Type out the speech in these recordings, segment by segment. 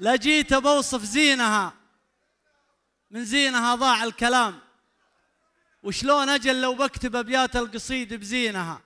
لجيت بوصف زينها من زينها ضاع الكلام وشلون أجل لو بكتب أبيات القصيد بزينها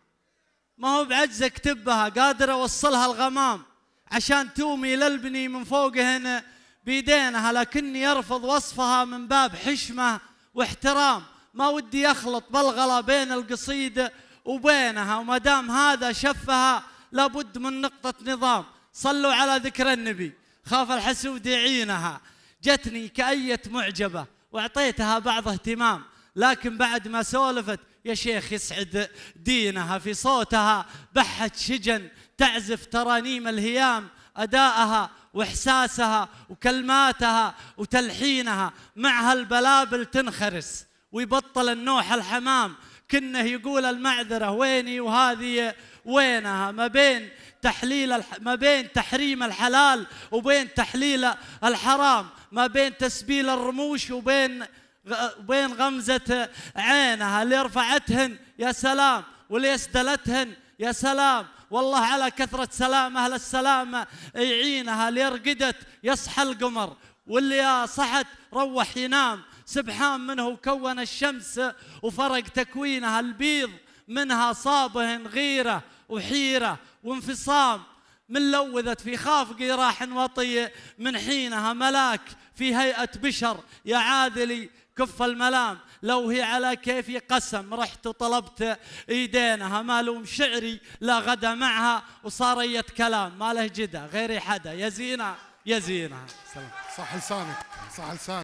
ما هو بعجز أكتبها قادر أوصلها الغمام عشان تومي للبني من فوقهن بيدينها لكني أرفض وصفها من باب حشمة واحترام ما ودي أخلط بلغلة بين القصيدة وبينها وما دام هذا شفها لابد من نقطة نظام صلوا على ذكر النبي خاف الحسود يعينها جتني كأية معجبة وأعطيتها بعض اهتمام لكن بعد ما سولفت يا شيخ يسعد دينها في صوتها بحت شجن تعزف ترانيم الهيام أداءها وإحساسها وكلماتها وتلحينها مع هالبلابل تنخرس ويبطل النوح الحمام كنه يقول المعذرة ويني وهذه وينها ما بين تحليل الح... ما بين تحريم الحلال وبين تحليل الحرام ما بين تسبيل الرموش وبين وبين غمزة عينها اللي رفعتهن يا سلام واللي اسدلتهن يا سلام والله على كثرة سلام أهل السلامة يعينها اللي رقدت يصحى القمر واللي صحت روح ينام سبحان منه كون الشمس وفرق تكوينها البيض منها صابهن غيرة وحيرة وانفصام من لوذت في خاف راح وطي من حينها ملاك في هيئة بشر يا عاذلي كف الملام لو هي على كيفي قسم رحت وطلبت ايدينها ما لوم شعري لا غدا معها وصاريت كلام ما له جدا غيري حدا يا زينه يا زينه سلام صح لسانك صح لسانك